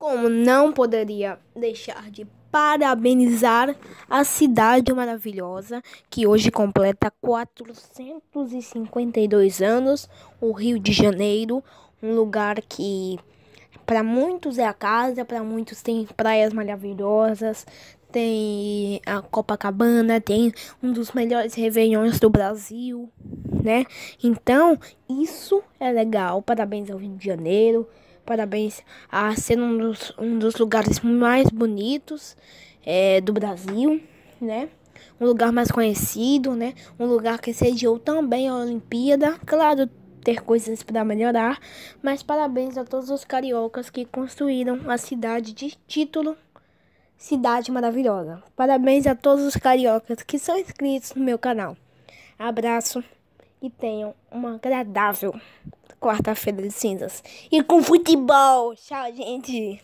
Como não poderia deixar de parabenizar a cidade maravilhosa que hoje completa 452 anos, o Rio de Janeiro, um lugar que para muitos é a casa, para muitos tem praias maravilhosas, tem a Copacabana, tem um dos melhores reveiões do Brasil, né? Então, isso é legal. Parabéns ao Rio de Janeiro parabéns a ser um dos, um dos lugares mais bonitos é, do Brasil, né? Um lugar mais conhecido, né? Um lugar que sediou também a Olimpíada. Claro, ter coisas para melhorar, mas parabéns a todos os cariocas que construíram a cidade de título Cidade Maravilhosa. Parabéns a todos os cariocas que são inscritos no meu canal. Abraço e tenham uma agradável quarta-feira de cinzas. E com futebol. Tchau, gente.